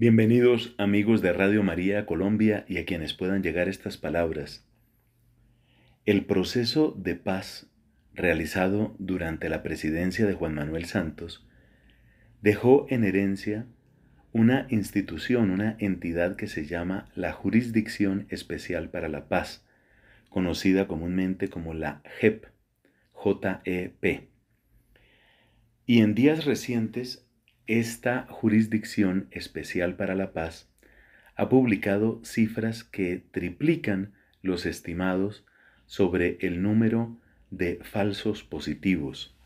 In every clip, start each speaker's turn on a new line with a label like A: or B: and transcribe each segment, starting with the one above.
A: Bienvenidos amigos de Radio María Colombia y a quienes puedan llegar estas palabras. El proceso de paz realizado durante la presidencia de Juan Manuel Santos dejó en herencia una institución, una entidad que se llama la Jurisdicción Especial para la Paz, conocida comúnmente como la JEP, J-E-P. Y en días recientes esta jurisdicción especial para la paz ha publicado cifras que triplican los estimados sobre el número de falsos positivos.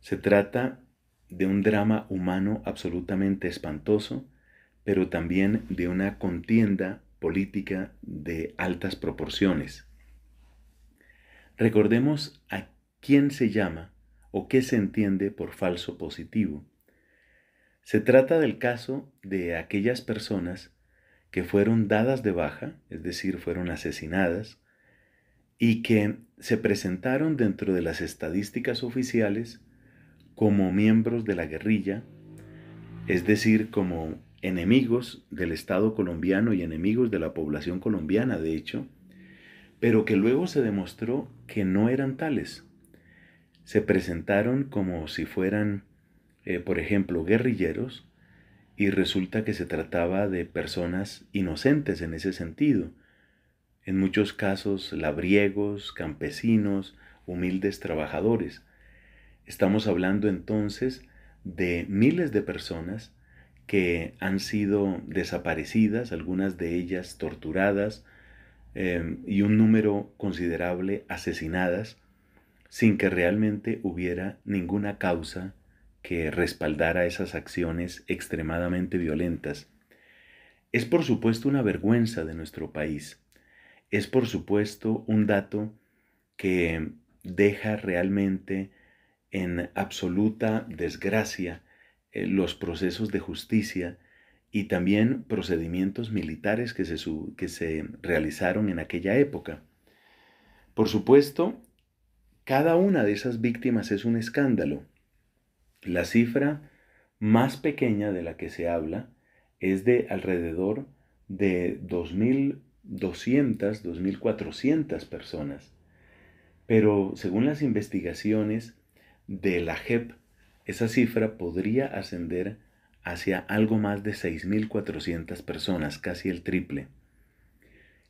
A: Se trata de un drama humano absolutamente espantoso, pero también de una contienda política de altas proporciones. Recordemos a quién se llama o qué se entiende por falso positivo se trata del caso de aquellas personas que fueron dadas de baja, es decir, fueron asesinadas, y que se presentaron dentro de las estadísticas oficiales como miembros de la guerrilla, es decir, como enemigos del Estado colombiano y enemigos de la población colombiana, de hecho, pero que luego se demostró que no eran tales. Se presentaron como si fueran eh, por ejemplo, guerrilleros, y resulta que se trataba de personas inocentes en ese sentido. En muchos casos, labriegos, campesinos, humildes trabajadores. Estamos hablando entonces de miles de personas que han sido desaparecidas, algunas de ellas torturadas em, y un número considerable asesinadas sin que realmente hubiera ninguna causa que respaldara esas acciones extremadamente violentas. Es por supuesto una vergüenza de nuestro país. Es por supuesto un dato que deja realmente en absoluta desgracia eh, los procesos de justicia y también procedimientos militares que se, que se realizaron en aquella época. Por supuesto, cada una de esas víctimas es un escándalo la cifra más pequeña de la que se habla es de alrededor de 2.200, 2.400 personas. Pero según las investigaciones de la JEP, esa cifra podría ascender hacia algo más de 6.400 personas, casi el triple.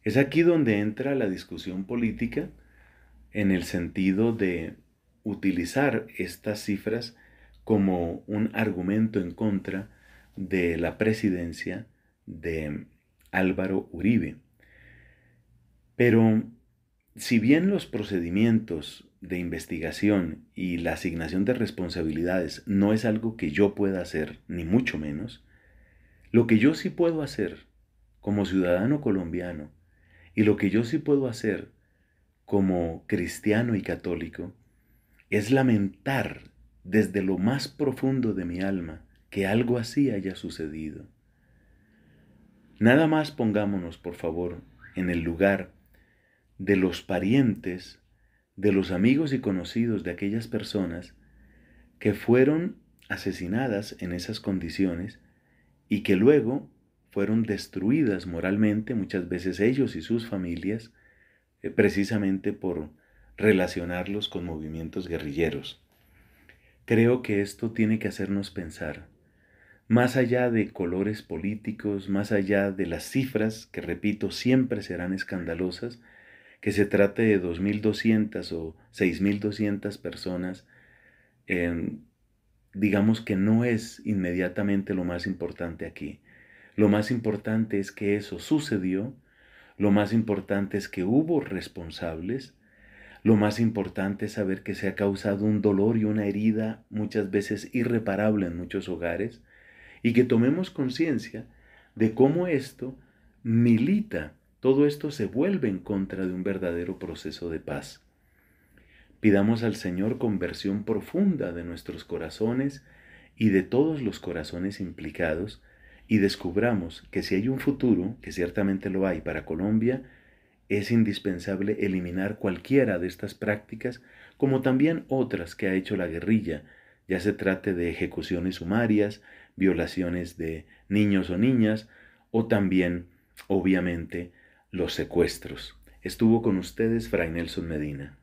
A: Es aquí donde entra la discusión política en el sentido de utilizar estas cifras como un argumento en contra de la presidencia de Álvaro Uribe. Pero si bien los procedimientos de investigación y la asignación de responsabilidades no es algo que yo pueda hacer, ni mucho menos, lo que yo sí puedo hacer como ciudadano colombiano y lo que yo sí puedo hacer como cristiano y católico es lamentar desde lo más profundo de mi alma que algo así haya sucedido. Nada más pongámonos, por favor, en el lugar de los parientes, de los amigos y conocidos de aquellas personas que fueron asesinadas en esas condiciones y que luego fueron destruidas moralmente, muchas veces ellos y sus familias, eh, precisamente por relacionarlos con movimientos guerrilleros. Creo que esto tiene que hacernos pensar, más allá de colores políticos, más allá de las cifras, que repito, siempre serán escandalosas, que se trate de 2.200 o 6.200 personas, em, digamos que no es inmediatamente lo más importante aquí. Lo más importante es que eso sucedió, lo más importante es que hubo responsables, lo más importante es saber que se ha causado un dolor y una herida muchas veces irreparable en muchos hogares y que tomemos conciencia de cómo esto milita, todo esto se vuelve en contra de un verdadero proceso de paz. Pidamos al Señor conversión profunda de nuestros corazones y de todos los corazones implicados y descubramos que si hay un futuro, que ciertamente lo hay para Colombia, es indispensable eliminar cualquiera de estas prácticas, como también otras que ha hecho la guerrilla, ya se trate de ejecuciones sumarias, violaciones de niños o niñas, o también, obviamente, los secuestros. Estuvo con ustedes Fray Nelson Medina.